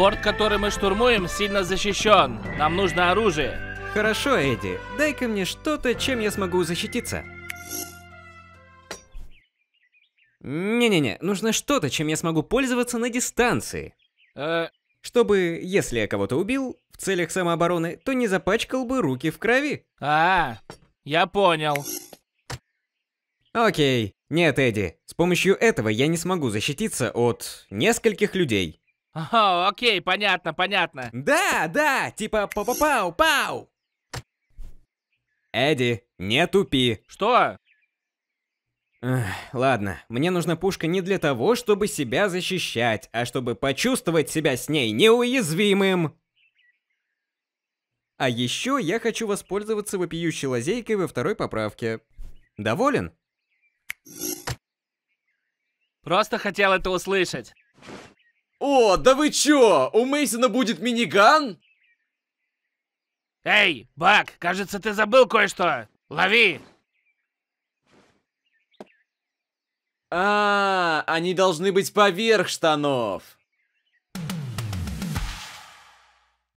Форт, который мы штурмуем, сильно защищен. Нам нужно оружие. Хорошо, Эдди. Дай-ка мне что-то, чем я смогу защититься. Не-не-не, нужно что-то, чем я смогу пользоваться на дистанции. Э... Чтобы, если я кого-то убил в целях самообороны, то не запачкал бы руки в крови. А, -а я понял. Окей. Нет, Эдди, с помощью этого я не смогу защититься от нескольких людей. О, окей, понятно, понятно. Да, да, типа пау-пау-пау. Эдди, не тупи. Что? Эх, ладно, мне нужна пушка не для того, чтобы себя защищать, а чтобы почувствовать себя с ней неуязвимым. А еще я хочу воспользоваться вопиющей лазейкой во второй поправке. Доволен? Просто хотел это услышать. О, да вы чё? У Мейсона будет миниган? Эй, Бак, кажется, ты забыл кое-что. Лови! А, -а, а, они должны быть поверх штанов.